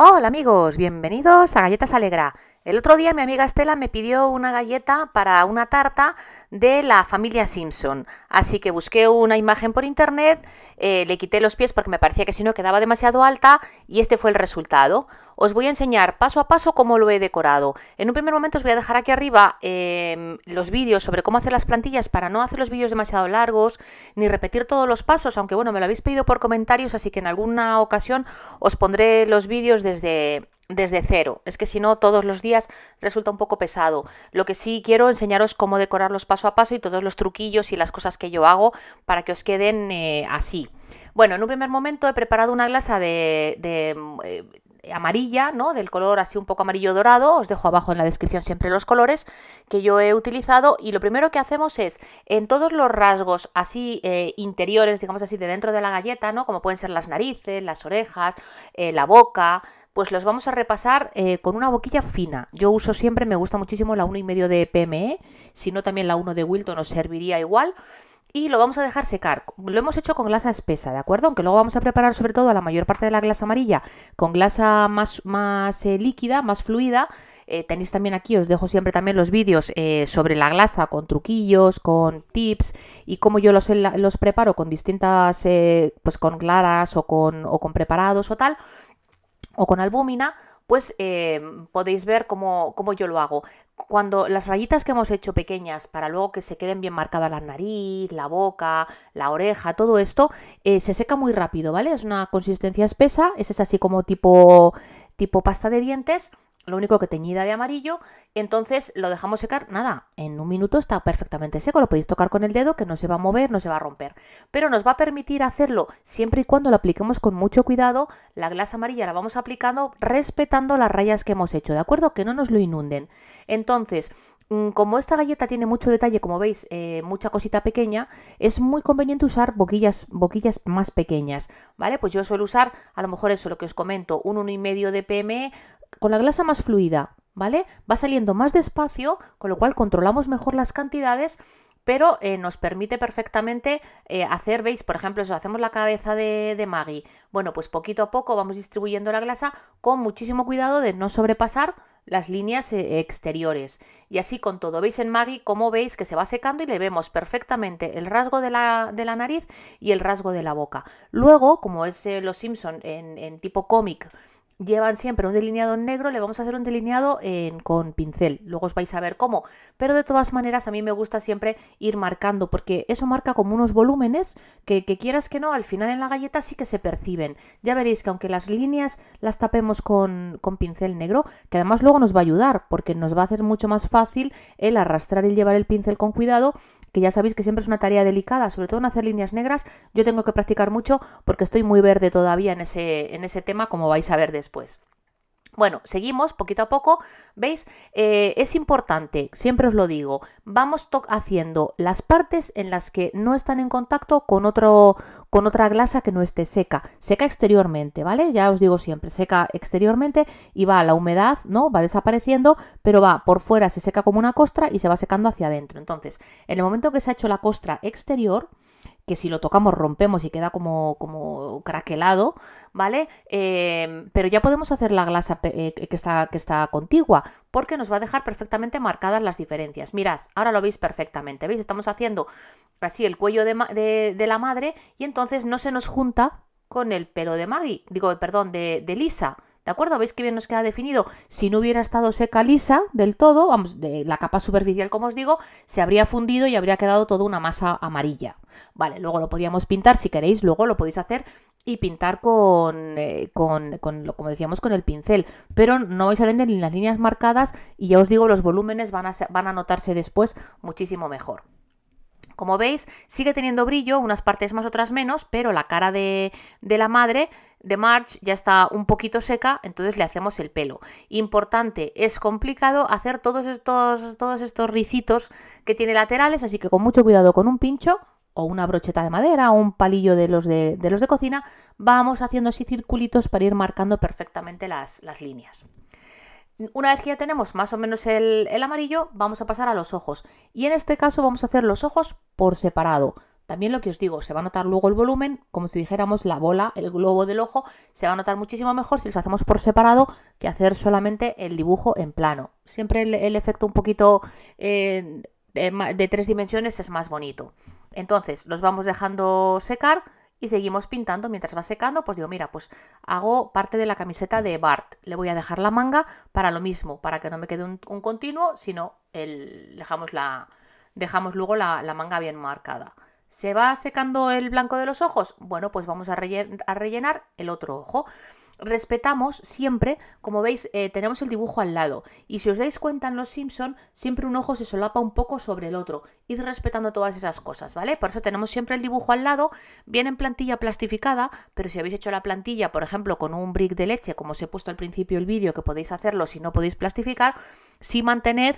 Hola amigos, bienvenidos a Galletas Alegra. El otro día mi amiga Estela me pidió una galleta para una tarta de la familia Simpson, así que busqué una imagen por internet, eh, le quité los pies porque me parecía que si no quedaba demasiado alta y este fue el resultado. Os voy a enseñar paso a paso cómo lo he decorado. En un primer momento os voy a dejar aquí arriba em, los vídeos sobre cómo hacer las plantillas para no hacer los vídeos demasiado largos ni repetir todos los pasos, aunque bueno, me lo habéis pedido por comentarios, así que en alguna ocasión os pondré los vídeos desde desde cero. Es que si no, todos los días resulta un poco pesado. Lo que sí quiero enseñaros cómo decorarlos paso a paso y todos los truquillos y las cosas que yo hago para que os queden eh, así. Bueno, en un primer momento he preparado una glasa de, eh, amarilla, ¿no? Del color así un poco amarillo dorado. Os dejo abajo en la descripción siempre los colores que yo he utilizado. Y lo primero que hacemos es, en todos los rasgos así eh, interiores, digamos así, de dentro de la galleta, ¿no? Como pueden ser las narices, las orejas, la boca, pues los vamos a repasar eh, con una boquilla fina. Yo uso siempre, me gusta muchísimo la 1,5 de PME, si no también la 1 de Wilton nos serviría igual. Y lo vamos a dejar secar. Lo hemos hecho con glasa espesa, ¿de acuerdo? Aunque luego vamos a preparar sobre todo la mayor parte de la glasa amarilla con glasa más, más eh, líquida, más fluida. Eh, tenéis también aquí, os dejo siempre también los vídeos sobre la glasa con truquillos, con tips y cómo yo los, los preparo con distintas, pues con claras o con, o con preparados o tal o con albúmina, pues eh, podéis ver cómo, yo lo hago. Cuando las rayitas que hemos hecho pequeñas para luego que se queden bien marcadas la nariz, la boca, la oreja, todo esto, eh, se seca muy rápido, ¿vale? Es una consistencia espesa, es así como tipo, tipo pasta de dientes lo único que teñida de amarillo, entonces lo dejamos secar, nada, en un minuto está perfectamente seco, lo podéis tocar con el dedo que no se va a mover, no se va a romper, pero nos va a permitir hacerlo siempre y cuando lo apliquemos con mucho cuidado, la glasa amarilla la vamos aplicando respetando las rayas que hemos hecho, ¿de acuerdo? Que no nos lo inunden. Entonces, mm, como esta galleta tiene mucho detalle, como veis, eh, mucha cosita pequeña, es muy conveniente usar boquillas, boquillas más pequeñas, ¿vale? Pues yo suelo usar, a lo mejor eso lo que os comento, un 1,5 de PME con la glasa más fluida, ¿vale? Va saliendo más despacio, con lo cual controlamos mejor las cantidades pero eh, nos permite perfectamente eh, hacer, veis, por ejemplo, si hacemos la cabeza de, de, Maggie. Bueno, pues poquito a poco vamos distribuyendo la glasa con muchísimo cuidado de no sobrepasar las líneas eh, exteriores. Y así con todo. Veis en Maggie como veis que se va secando y le vemos perfectamente el rasgo de la, nariz y el rasgo de la boca. Luego, como es Los Simpson en, en tipo cómic, llevan siempre un delineado en negro, le vamos a hacer un delineado con pincel. Luego os vais a ver cómo. Pero de todas maneras, a mí me gusta siempre ir marcando, porque eso marca como unos volúmenes que, que quieras que no, al final en la galleta sí que se perciben. Ya veréis que aunque las líneas las tapemos con, con pincel negro, que además luego nos va a ayudar, porque nos va a hacer mucho más fácil el arrastrar y llevar el pincel con cuidado ya sabéis que siempre es una tarea delicada, sobre todo en hacer líneas negras, yo tengo que practicar mucho porque estoy muy verde todavía en ese, en ese tema, como vais a ver después. Bueno, seguimos poquito a poco. ¿Veis? Eh, es importante, siempre os lo digo, vamos haciendo las partes en las que no están en contacto con, otro, con otra glasa que no esté seca. Seca exteriormente, ¿vale? Ya os digo siempre, seca exteriormente y va la humedad, ¿no? Va desapareciendo, pero va por fuera, se seca como una costra y se va secando hacia adentro. Entonces, en el momento que se ha hecho la costra exterior, que si lo tocamos rompemos y queda como, como craquelado, ¿vale? Em, pero ya podemos hacer la glasa eh, que, está, que está contigua, porque nos va a dejar perfectamente marcadas las diferencias. Mirad, ahora lo veis perfectamente, ¿veis? Estamos haciendo así el cuello de, de, la madre y entonces no se nos junta con el pelo de Maggie, digo, perdón, de, de Lisa, ¿De acuerdo? ¿Veis que bien nos queda definido? Si no hubiera estado seca lisa del todo, vamos, de la capa superficial, como os digo, se habría fundido y habría quedado toda una masa amarilla. Vale, luego lo podíamos pintar, si queréis, luego lo podéis hacer y pintar con, eh, como decíamos, con el pincel. Pero no vais a tener ni las líneas marcadas y ya os digo, los volúmenes van a, van a notarse después muchísimo mejor. Como veis, sigue teniendo brillo, unas partes más, otras menos, pero la cara de, de la madre de March ya está un poquito seca, entonces le hacemos el pelo. Importante, es complicado hacer todos estos, todos estos ricitos que tiene laterales, así que con mucho cuidado con un pincho o una brocheta de madera o un palillo de los de, los de cocina, vamos haciendo así circulitos para ir marcando perfectamente las, las líneas una vez que ya tenemos más o menos el, amarillo, vamos a pasar a los ojos. Y en este caso vamos a hacer los ojos por separado. También lo que os digo, se va a notar luego el volumen, como si dijéramos la bola, el globo del ojo, se va a notar muchísimo mejor si los hacemos por separado que hacer solamente el dibujo en plano. Siempre el, efecto un poquito eh, de tres dimensiones es más bonito. Entonces los vamos dejando secar y seguimos pintando mientras va secando, pues digo, mira, pues hago parte de la camiseta de Bart, le voy a dejar la manga para lo mismo, para que no me quede un, continuo, sino el, dejamos, la, dejamos luego la, manga bien marcada. ¿Se va secando el blanco de los ojos? Bueno, pues vamos a rellenar el otro ojo respetamos siempre, como veis, eh, tenemos el dibujo al lado. Y si os dais cuenta en Los Simpson, siempre un ojo se solapa un poco sobre el otro. Ir respetando todas esas cosas, ¿vale? Por eso tenemos siempre el dibujo al lado, bien en plantilla plastificada, pero si habéis hecho la plantilla, por ejemplo, con un brick de leche, como os he puesto al principio el vídeo, que podéis hacerlo si no podéis plastificar, si mantened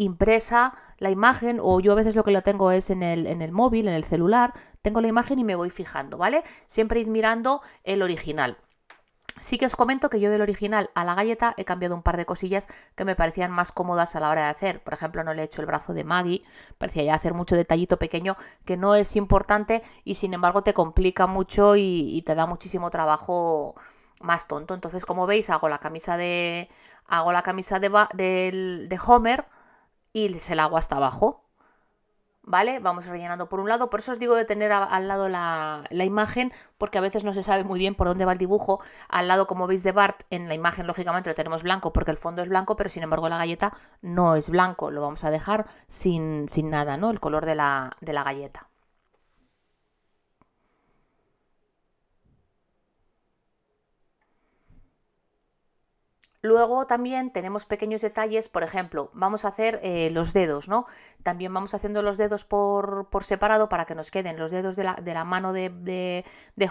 impresa la imagen o yo a veces lo que lo tengo es en el, en el, móvil, en el celular, tengo la imagen y me voy fijando, ¿vale? Siempre ir mirando el original. Sí que os comento que yo del original a la galleta he cambiado un par de cosillas que me parecían más cómodas a la hora de hacer. Por ejemplo, no le he hecho el brazo de Maggie, parecía ya hacer mucho detallito pequeño que no es importante y sin embargo te complica mucho y, te da muchísimo trabajo más tonto. Entonces, como veis, hago la camisa de hago la camisa de, de, de Homer y se la hago hasta abajo ¿vale? Vamos rellenando por un lado, por eso os digo de tener al lado la, imagen, porque a veces no se sabe muy bien por dónde va el dibujo. Al lado, como veis de Bart, en la imagen lógicamente lo tenemos blanco porque el fondo es blanco, pero sin embargo la galleta no es blanco, lo vamos a dejar sin, sin nada, ¿no? El color de la, de la galleta. Luego también tenemos pequeños detalles, por ejemplo, vamos a hacer eh, los dedos, ¿no? También vamos haciendo los dedos por, separado para que nos queden los dedos de la, mano de,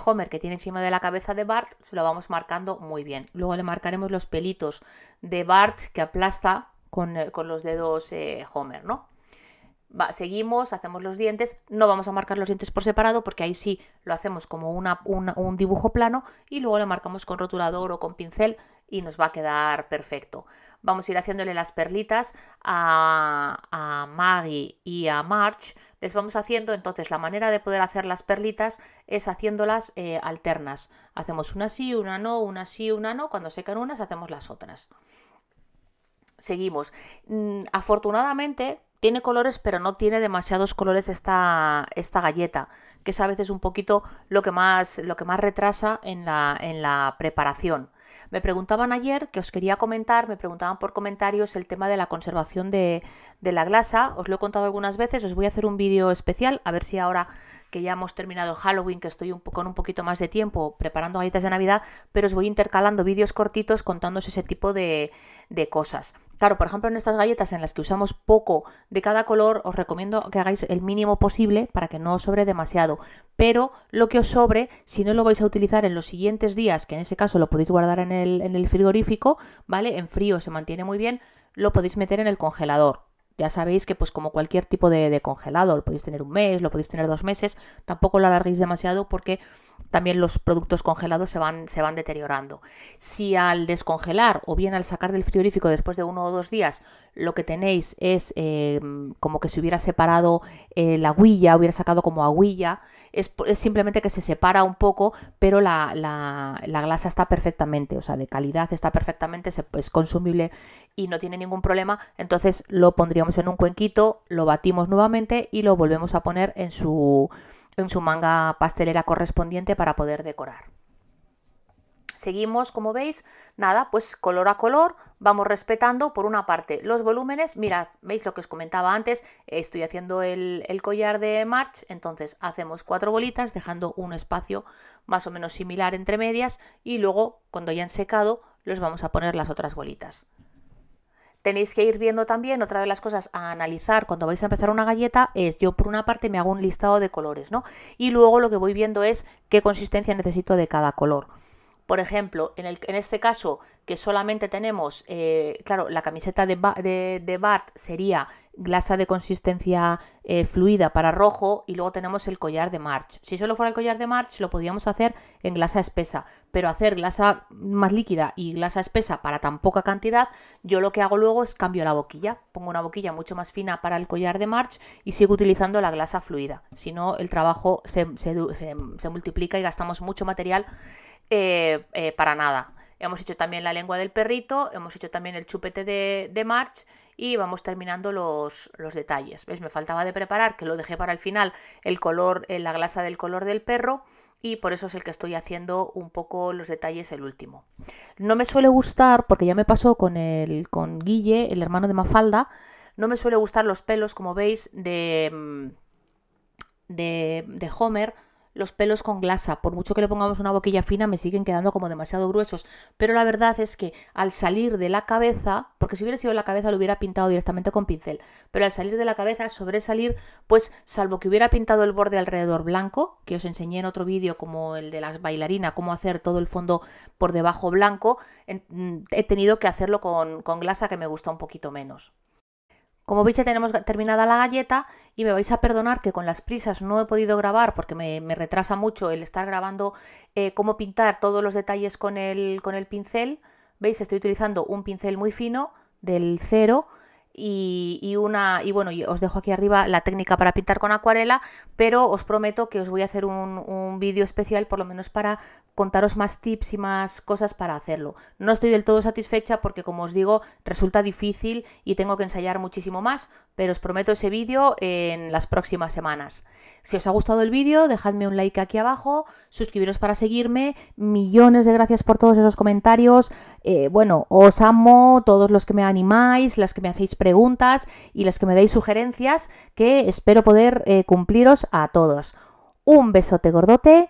Homer que tiene encima de la cabeza de Bart, se lo vamos marcando muy bien. Luego le marcaremos los pelitos de Bart que aplasta con, eh, los dedos eh, Homer, ¿no? seguimos, hacemos los dientes, no vamos a marcar los dientes por separado porque ahí sí lo hacemos como una, un dibujo plano y luego lo marcamos con rotulador o con pincel y nos va a quedar perfecto. Vamos a ir haciéndole las perlitas a, a Maggie y a March. Les vamos haciendo, entonces la manera de poder hacer las perlitas es haciéndolas eh, alternas. Hacemos una sí, una no, una sí, una no. Cuando secan unas hacemos las otras. Seguimos. Mm, afortunadamente, tiene colores, pero no tiene demasiados colores esta, esta galleta, que es a veces un poquito lo que más, lo que más retrasa en la, en la preparación. Me preguntaban ayer, que os quería comentar, me preguntaban por comentarios el tema de la conservación de, de, la glasa. Os lo he contado algunas veces, os voy a hacer un vídeo especial, a ver si ahora que ya hemos terminado Halloween, que estoy un, con un poquito más de tiempo preparando galletas de Navidad, pero os voy intercalando vídeos cortitos contándose ese tipo de, de cosas. Claro, por ejemplo, en estas galletas en las que usamos poco de cada color, os recomiendo que hagáis el mínimo posible para que no os sobre demasiado. Pero lo que os sobre, si no lo vais a utilizar en los siguientes días, que en ese caso lo podéis guardar en el, frigorífico, ¿vale? En frío se mantiene muy bien, lo podéis meter en el congelador. Ya sabéis que pues como cualquier tipo de, de congelado, lo podéis tener un mes, lo podéis tener dos meses, tampoco lo alarguéis demasiado porque también los productos congelados se van, se van deteriorando. Si al descongelar o bien al sacar del frigorífico después de uno o dos días lo que tenéis es eh, como que se hubiera separado eh, la huilla, hubiera sacado como aguilla, es, es, simplemente que se separa un poco, pero la, la, la glasa está perfectamente, o sea, de calidad está perfectamente, es consumible y no tiene ningún problema, entonces lo pondríamos en un cuenquito, lo batimos nuevamente y lo volvemos a poner en su en su manga pastelera correspondiente para poder decorar. Seguimos, como veis, nada, pues color a color, vamos respetando por una parte los volúmenes, mirad, veis lo que os comentaba antes, estoy haciendo el, collar de March, entonces hacemos cuatro bolitas dejando un espacio más o menos similar entre medias y luego cuando ya han secado los vamos a poner las otras bolitas tenéis que ir viendo también, otra de las cosas a analizar cuando vais a empezar una galleta es, yo por una parte me hago un listado de colores, ¿no? Y luego lo que voy viendo es qué consistencia necesito de cada color. Por ejemplo, en, el, en este caso que solamente tenemos, eh, claro, la camiseta de, Bart sería glasa de consistencia eh, fluida para rojo y luego tenemos el collar de March. Si solo fuera el collar de March lo podríamos hacer en glasa espesa, pero hacer glasa más líquida y glasa espesa para tan poca cantidad, yo lo que hago luego es cambio la boquilla, pongo una boquilla mucho más fina para el collar de March y sigo utilizando la glasa fluida. Si no, el trabajo se multiplica y gastamos mucho material eh, eh, para nada. Hemos hecho también la lengua del perrito, hemos hecho también el chupete de, March y vamos terminando los, los, detalles. ¿Ves? Me faltaba de preparar, que lo dejé para el final, el color, en eh, la glasa del color del perro y por eso es el que estoy haciendo un poco los detalles el último. No me suele gustar, porque ya me pasó con, el, con Guille, el hermano de Mafalda, no me suele gustar los pelos, como veis, de, mm, de Homer, los pelos con glasa. Por mucho que le pongamos una boquilla fina, me siguen quedando como demasiado gruesos. Pero la verdad es que al salir de la cabeza, porque si hubiera sido la cabeza lo hubiera pintado directamente con pincel, pero al salir de la cabeza, sobresalir, pues salvo que hubiera pintado el borde alrededor blanco, que os enseñé en otro vídeo como el de las bailarinas, cómo hacer todo el fondo por debajo blanco, mm, he tenido que hacerlo con, con glasa que me gusta un poquito menos. Como veis ya tenemos terminada la galleta y me vais a perdonar que con las prisas no he podido grabar porque me, retrasa mucho el estar grabando eh, cómo pintar todos los detalles con el, con el pincel. Veis, estoy utilizando un pincel muy fino del cero y, una y bueno, os dejo aquí arriba la técnica para pintar con acuarela, pero os prometo que os voy a hacer un, un vídeo especial por lo menos para contaros más tips y más cosas para hacerlo. No estoy del todo satisfecha porque, como os digo, resulta difícil y tengo que ensayar muchísimo más, pero os prometo ese vídeo en las próximas semanas. Si os ha gustado el vídeo, dejadme un like aquí abajo, suscribiros para seguirme, millones de gracias por todos esos comentarios. Eh, bueno, os amo, todos los que me animáis, las que me hacéis preguntas y las que me dais sugerencias, que espero poder eh, cumpliros a todos. Un besote gordote